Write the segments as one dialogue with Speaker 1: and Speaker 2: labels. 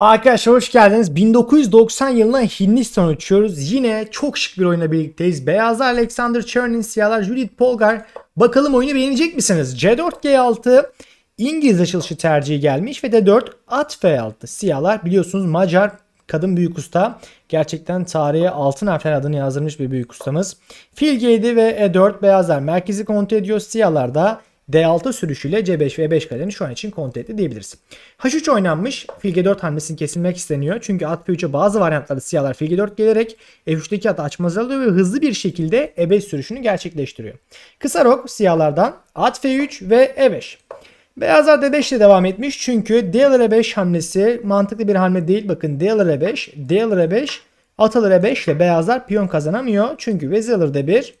Speaker 1: Arkadaşlar hoş geldiniz. 1990 yılına Hindistan uçuyoruz. Yine çok şık bir oyunla birlikteyiz. Beyazlar Alexander Chernin, siyahlar Judith Polgar. Bakalım oyunu beğenecek misiniz? C4, G6 İngiliz açılışı tercihi gelmiş ve D4 at F6. Siyahlar biliyorsunuz Macar kadın büyük usta. Gerçekten tarihe altın harfler adını yazdırmış bir büyük ustamız. Fil G7 ve E4 beyazlar merkezi kontrol ediyor. Siyahlar da D6 sürüşüyle C5 ve e 5 kaleni şu an için kontrol diyebiliriz. H3 oynanmış. Fil G4 hamlesini kesilmek isteniyor. Çünkü at F3'e bazı variantlarda siyahlar Fil G4 gelerek F3'teki atı açmaz ve hızlı bir şekilde E5 sürüşünü gerçekleştiriyor. Kısa rok siyahlardan at F3 ve E5. Beyazlar D5 ile devam etmiş çünkü D alır E5 hamlesi mantıklı bir hamle değil. Bakın D alır E5, D alır E5, at alır E5 ile beyazlar piyon kazanamıyor. Çünkü vezir alır D1,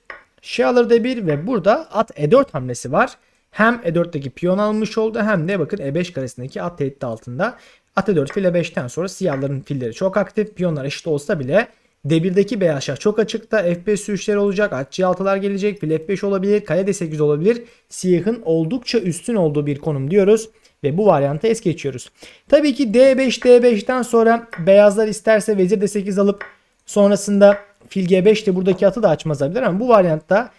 Speaker 1: şey alır D1 ve burada at E4 hamlesi var hem E4'teki piyon almış oldu hem de bakın E5 karesindeki at tehdit altında. At E4 fil E5'ten sonra siyahların filleri çok aktif. Piyonlar eşit olsa bile D1'deki beyaz şah çok açıkta. F5 sürüşleri olacak. At C6'lar gelecek. Fil F5 olabilir. Kale D8 olabilir. Siyahın oldukça üstün olduğu bir konum diyoruz. Ve bu varyantı es geçiyoruz. Tabii ki D5, D5'ten sonra beyazlar isterse vezir D8 alıp sonrasında fil G5 de buradaki atı da açmazabilir ama bu varyantta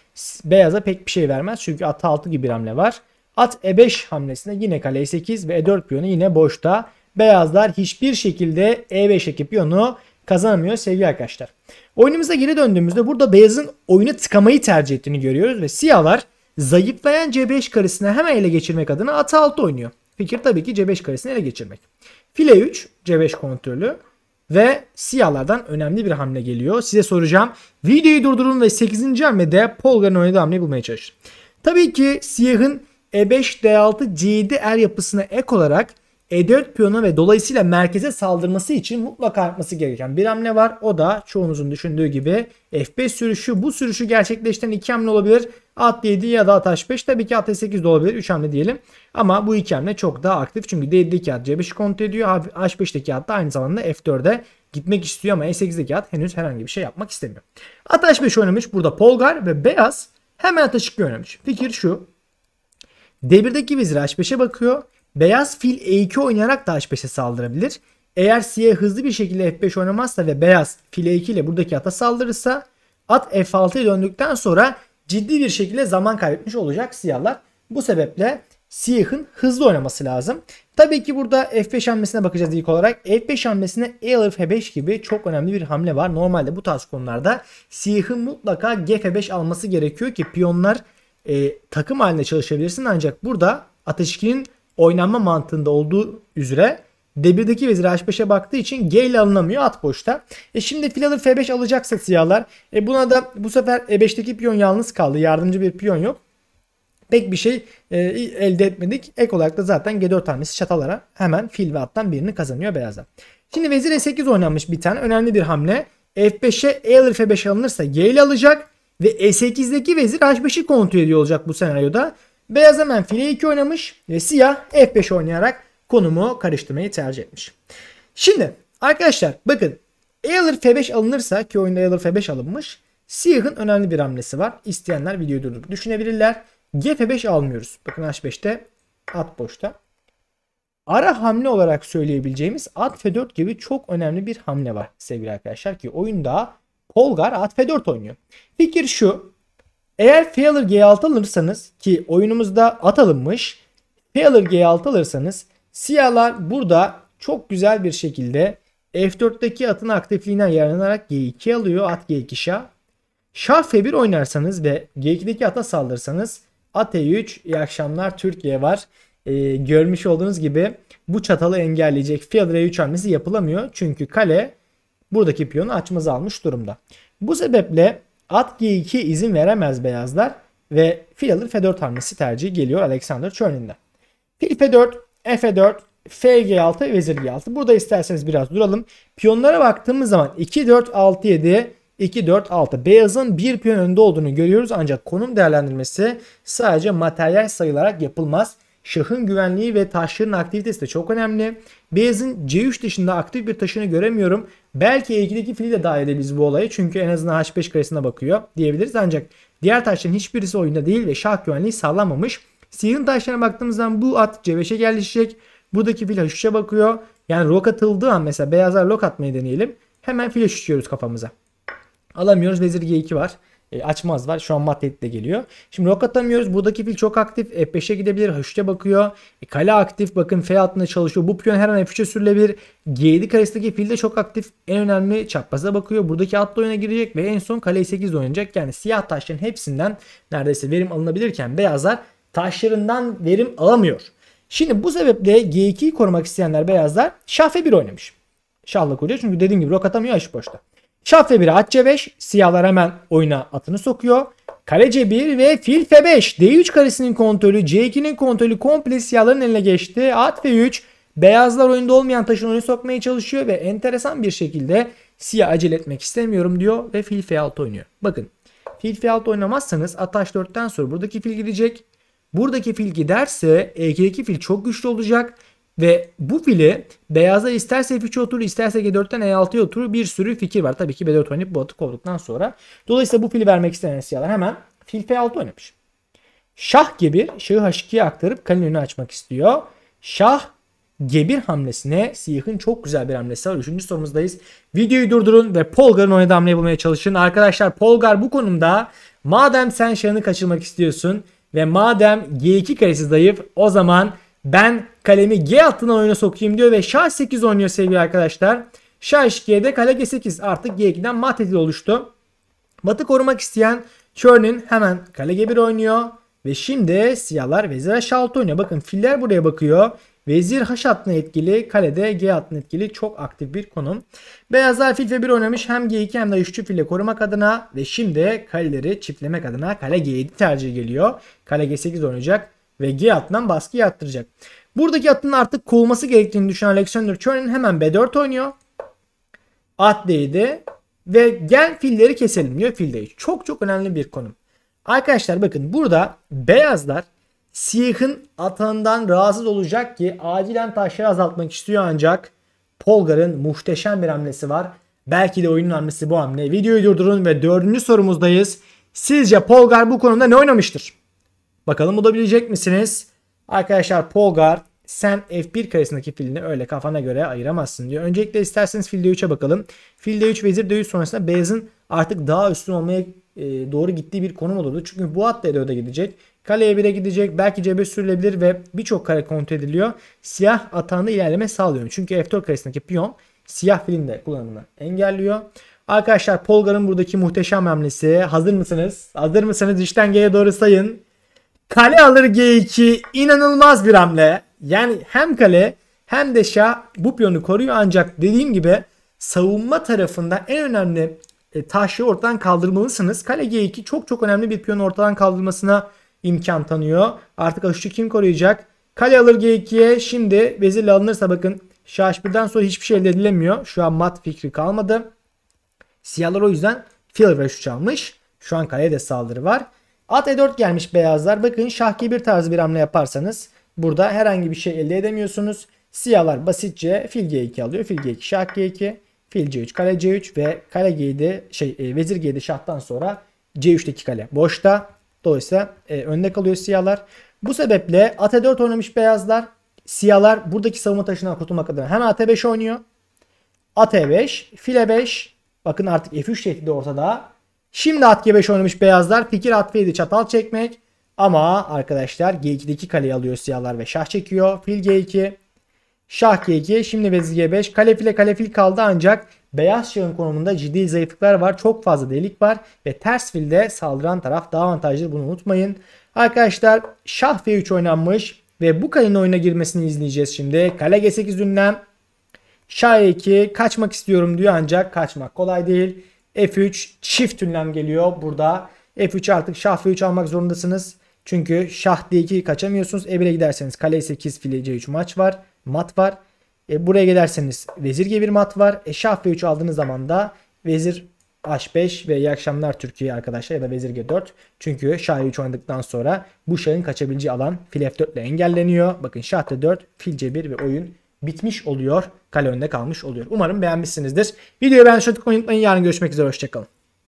Speaker 1: beyaza pek bir şey vermez. Çünkü at 6 gibi bir hamle var. At E5 hamlesinde yine kale E8 ve E4 piyonu yine boşta. Beyazlar hiçbir şekilde E5 ekip piyonu kazanamıyor sevgili arkadaşlar. Oyunumuza geri döndüğümüzde burada beyazın oyunu tıkamayı tercih ettiğini görüyoruz ve siyahlar zayıflayan C5 karesini hemen ele geçirmek adına at 6 oynuyor. Fikir tabii ki C5 karesini ele geçirmek. File 3 C5 kontrolü ve siyahlardan önemli bir hamle geliyor. Size soracağım. Videoyu durdurun ve 8. hamlede Polga'nın oynadığı hamleyi bulmaya çalışın. Tabii ki siyahın E5, D6, C7 er yapısına ek olarak E4 piyonu ve dolayısıyla merkeze saldırması için mutlaka yapması gereken bir hamle var. O da çoğunuzun düşündüğü gibi F5 sürüşü. Bu sürüşü gerçekleştiren iki hamle olabilir. At 7 ya da at H5 tabii ki at E8 de olabilir 3 hamle diyelim. Ama bu iki hamle çok daha aktif çünkü D7'deki at C5'i kontrol ediyor. H5'teki at da aynı zamanda F4'e gitmek istiyor ama E8'deki at henüz herhangi bir şey yapmak istemiyor. At H5 oynamış burada Polgar ve Beyaz hemen at h oynamış. Fikir şu. D1'deki vezir H5'e bakıyor. Beyaz fil E2 oynayarak da H5'e saldırabilir. Eğer siyah hızlı bir şekilde F5 oynamazsa ve beyaz fil file 2 ile buradaki ata saldırırsa at F6'ya döndükten sonra ciddi bir şekilde zaman kaybetmiş olacak siyahlar. Bu sebeple siyahın hızlı oynaması lazım. Tabii ki burada F5 hamlesine bakacağız ilk olarak. F5 hamlesine e alır F5 gibi çok önemli bir hamle var. Normalde bu tarz konularda siyahın mutlaka G5 f alması gerekiyor ki piyonlar e, takım halinde çalışabilirsin. Ancak burada ateşkinin oynanma mantığında olduğu üzere D1'deki vezir H5'e baktığı için G ile alınamıyor at boşta. E şimdi fil F5 alacaksa siyahlar. E buna da bu sefer E5'teki piyon yalnız kaldı. Yardımcı bir piyon yok. Pek bir şey e, elde etmedik. Ek olarak da zaten G4 hamlesi çatalara hemen fil ve attan birini kazanıyor beyazlar. Şimdi vezir E8 oynanmış bir tane. Önemli bir hamle. F5'e E alır F5 alınırsa G ile alacak. Ve E8'deki vezir H5'i kontrol ediyor olacak bu senaryoda. Beyaz hemen file 2 oynamış ve siyah F5 oynayarak konumu karıştırmayı tercih etmiş. Şimdi arkadaşlar bakın Ailer F5 alınırsa ki oyunda Ailer F5 alınmış. Siyah'ın önemli bir hamlesi var. İsteyenler videoyu durdurup düşünebilirler. G F5 almıyoruz. Bakın H5'te at boşta. Ara hamle olarak söyleyebileceğimiz at F4 gibi çok önemli bir hamle var sevgili arkadaşlar ki oyunda Polgar at F4 oynuyor. Fikir şu. Eğer Failer G6 alırsanız ki oyunumuzda at alınmış. Failer G6 alırsanız Siyahlar burada çok güzel bir şekilde F4'teki atın aktifliğinden yararlanarak G2 alıyor. At G2 şah. Şah F1 oynarsanız ve G2'deki ata saldırsanız at E3 iyi akşamlar Türkiye var. Ee, görmüş olduğunuz gibi bu çatalı engelleyecek Fiyadır E3 hamlesi yapılamıyor. Çünkü kale buradaki piyonu açmaz almış durumda. Bu sebeple at G2 izin veremez beyazlar ve Fiyadır F4 hamlesi tercihi geliyor Alexander Churnin'den. Fil F4 F4, FG6 vezir G6. Burada isterseniz biraz duralım. Piyonlara baktığımız zaman 2, 4, 6, 7, 2, 4, 6. Beyazın bir piyon önde olduğunu görüyoruz ancak konum değerlendirmesi sadece materyal sayılarak yapılmaz. Şahın güvenliği ve taşların aktivitesi de çok önemli. Beyazın C3 dışında aktif bir taşını göremiyorum. Belki E2'deki fili de dahil edebiliriz bu olayı. Çünkü en azından H5 karesine bakıyor diyebiliriz. Ancak diğer taşların hiçbirisi oyunda değil ve şah güvenliği sağlanmamış. Sihir'in taşlarına baktığımız zaman bu at C5'e yerleşecek. Buradaki fil H3'e bakıyor. Yani rok atıldığı an mesela beyazlar rok atmayı deneyelim. Hemen fil h kafamıza. Alamıyoruz. Vezir G2 var. E, açmaz var. Şu an mat de geliyor. Şimdi rok atamıyoruz. Buradaki fil çok aktif. F5'e gidebilir. H3'e bakıyor. E, kale aktif. Bakın F altında çalışıyor. Bu piyon her an F3'e sürülebilir. G7 karesindeki fil de çok aktif. En önemli çapraza bakıyor. Buradaki at da oyuna girecek ve en son kale 8 oynayacak. Yani siyah taşların hepsinden neredeyse verim alınabilirken beyazlar taşlarından verim alamıyor. Şimdi bu sebeple G2'yi korumak isteyenler beyazlar şah F1 oynamış. Şahla koruyor çünkü dediğim gibi rok atamıyor iş boşta. Şah F1'e at C5 siyahlar hemen oyuna atını sokuyor. Kale C1 ve fil F5 D3 karesinin kontrolü C2'nin kontrolü komple siyahların eline geçti. At F3 beyazlar oyunda olmayan taşın oyuna sokmaya çalışıyor ve enteresan bir şekilde siyah acele etmek istemiyorum diyor ve fil F6 oynuyor. Bakın fil F6 oynamazsanız at H4'ten sonra buradaki fil gidecek. Buradaki fil giderse E2'deki fil çok güçlü olacak. Ve bu fili beyazlar isterse F3'e oturur isterse G4'ten E6'ya oturur bir sürü fikir var. Tabii ki B4 oynayıp bu atı kovduktan sonra. Dolayısıyla bu fili vermek isteyen siyahlar hemen fil F6 oynamış. Şah gibi şahı H2'ye aktarıp kalenin önünü açmak istiyor. Şah G1 hamlesine siyahın çok güzel bir hamlesi var. Üçüncü sorumuzdayız. Videoyu durdurun ve Polgar'ın oynadığı hamleyi bulmaya çalışın. Arkadaşlar Polgar bu konumda madem sen şahını kaçırmak istiyorsun ve madem G2 karesi zayıf o zaman ben kalemi G altına oyuna sokayım diyor ve şah 8 oynuyor sevgili arkadaşlar. Şah 2'de kale G8 artık G2'den mat oluştu. Batı korumak isteyen Churnin hemen kale G1 oynuyor. Ve şimdi siyahlar vezire şah 6 oynuyor. Bakın filler buraya bakıyor. Vezir H hattına etkili. Kalede G hattına etkili. Çok aktif bir konum. Beyazlar fil ve bir oynamış. Hem G2 hem de H3 fille korumak adına ve şimdi kaleleri çiftlemek adına kale G7 tercih geliyor. Kale G8 oynayacak ve G hattından baskıyı arttıracak. Buradaki atının artık kovması gerektiğini düşünen Alexander Churnin hemen B4 oynuyor. At D7 ve gel filleri keselim diyor fil D3. Çok çok önemli bir konum. Arkadaşlar bakın burada beyazlar Siyah'ın atanından rahatsız olacak ki acilen taşları azaltmak istiyor ancak Polgar'ın muhteşem bir hamlesi var. Belki de oyunun hamlesi bu hamle. Videoyu durdurun ve dördüncü sorumuzdayız. Sizce Polgar bu konuda ne oynamıştır? Bakalım bulabilecek misiniz? Arkadaşlar Polgar sen F1 karesindeki filini öyle kafana göre ayıramazsın diyor. Öncelikle isterseniz filde D3'e bakalım. Filde D3 vezir d sonrasında beyazın artık daha üstün olmaya e, doğru gittiği bir konum olurdu. Çünkü bu at da E4'e gidecek. Kaleye 1'e gidecek. Belki cebe sürülebilir ve birçok kare kontrol ediliyor. Siyah atağında ilerleme sağlıyor. Çünkü F4 karesindeki piyon siyah filin de kullanımını engelliyor. Arkadaşlar Polgar'ın buradaki muhteşem hamlesi. Hazır mısınız? Hazır mısınız? İşten G'ye doğru sayın. Kale alır G2. inanılmaz bir hamle. Yani hem kale hem de şah bu piyonu koruyor ancak dediğim gibi savunma tarafında en önemli e, taşı ortadan kaldırmalısınız. Kale G2 çok çok önemli bir piyonu ortadan kaldırmasına imkan tanıyor. Artık aşıcı kim koruyacak? Kale alır G2'ye. Şimdi vezirle alınırsa bakın şah h sonra hiçbir şey elde edilemiyor. Şu an mat fikri kalmadı. Siyahlar o yüzden fil ve şu almış. Şu an kaleye de saldırı var. At e4 gelmiş beyazlar. Bakın şah g1 tarzı bir hamle yaparsanız burada herhangi bir şey elde edemiyorsunuz. Siyahlar basitçe fil g2 alıyor. Fil g2 şah g2 fil c3 kale c3 ve kale g7 şey e, vezir g7 şahtan sonra c3'teki kale boşta. Dolayısıyla e, önde kalıyor siyahlar. Bu sebeple AT4 oynamış beyazlar siyahlar buradaki savunma taşından kurtulmak adına hemen AT5 oynuyor. AT5, e fil e 5. Bakın artık F3 şekli ortada. Şimdi at G5 oynamış beyazlar. Fikir at F7 çatal çekmek. Ama arkadaşlar G2'deki kaleyi alıyor siyahlar ve şah çekiyor. Fil G2. Şah G2. Şimdi vezir G5. Kale file kale fil kaldı ancak Beyaz şahın konumunda ciddi zayıflıklar var. Çok fazla delik var ve ters filde saldıran taraf daha avantajlı bunu unutmayın. Arkadaşlar şah f3 oynanmış ve bu kalenin oyuna girmesini izleyeceğiz şimdi. Kale g8 ünlem. Şah e2 kaçmak istiyorum diyor ancak kaçmak kolay değil. F3 çift ünlem geliyor burada. F3 artık şah f3 almak zorundasınız. Çünkü şah d2 kaçamıyorsunuz. E1'e giderseniz kale 8 file c3 maç var. Mat var. E, buraya gelerseniz vezir G1 mat var. E, şah F3 aldığınız zaman da vezir H5 ve iyi akşamlar Türkiye arkadaşlar ya da vezir G4. Çünkü şah f 3 oynadıktan sonra bu şahın kaçabileceği alan fil F4 ile engelleniyor. Bakın şah D4, fil C1 ve oyun bitmiş oluyor. Kale önde kalmış oluyor. Umarım beğenmişsinizdir. Videoyu beğenmeyi unutmayın. Yarın görüşmek üzere. Hoşçakalın.